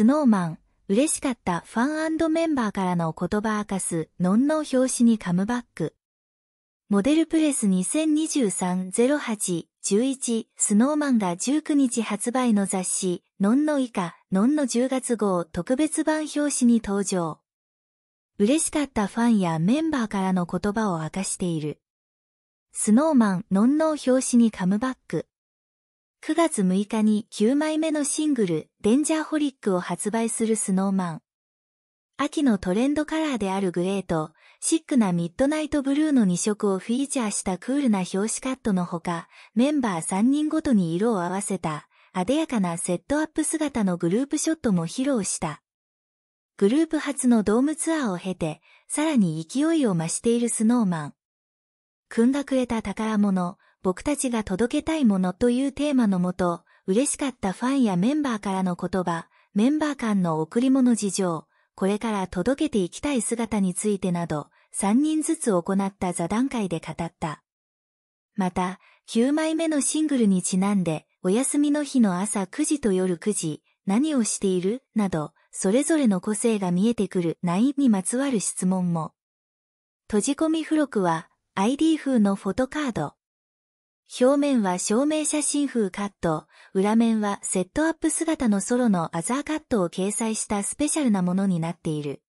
スノーマン、嬉しかったファンメンバーからの言葉明かす、のんの表紙にカムバック。モデルプレス2023-08-11スノーマンが19日発売の雑誌、のんの以下、のんの10月号特別版表紙に登場。嬉しかったファンやメンバーからの言葉を明かしている。スノーマン、のんの表紙にカムバック。9月6日に9枚目のシングル、デンジャーホリックを発売するスノーマン。秋のトレンドカラーであるグレーと、シックなミッドナイトブルーの2色をフィーチャーしたクールな表紙カットのほか、メンバー3人ごとに色を合わせた、艶やかなセットアップ姿のグループショットも披露した。グループ初のドームツアーを経て、さらに勢いを増しているスノーマン。組んだくれた宝物、僕たちが届けたいものというテーマのもと、嬉しかったファンやメンバーからの言葉、メンバー間の贈り物事情、これから届けていきたい姿についてなど、3人ずつ行った座談会で語った。また、9枚目のシングルにちなんで、お休みの日の朝9時と夜9時、何をしているなど、それぞれの個性が見えてくる内にまつわる質問も。閉じ込み付録は、ID 風のフォトカード。表面は照明写真風カット、裏面はセットアップ姿のソロのアザーカットを掲載したスペシャルなものになっている。